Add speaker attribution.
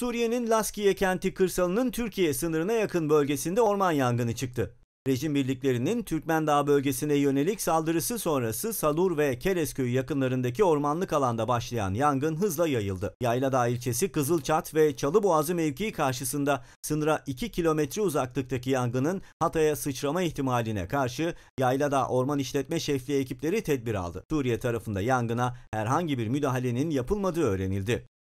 Speaker 1: Suriye'nin Laskiye kenti kırsalının Türkiye sınırına yakın bölgesinde orman yangını çıktı. Rejim birliklerinin Türkmen Dağı bölgesine yönelik saldırısı sonrası Salur ve Keres köyü yakınlarındaki ormanlık alanda başlayan yangın hızla yayıldı. Yayladağ ilçesi Kızılçat ve Çalıboğazı mevkii karşısında sınıra 2 kilometre uzaklıktaki yangının Hatay'a sıçrama ihtimaline karşı Yayladağ Orman İşletme Şefliği ekipleri tedbir aldı. Suriye tarafında yangına herhangi bir müdahalenin yapılmadığı öğrenildi.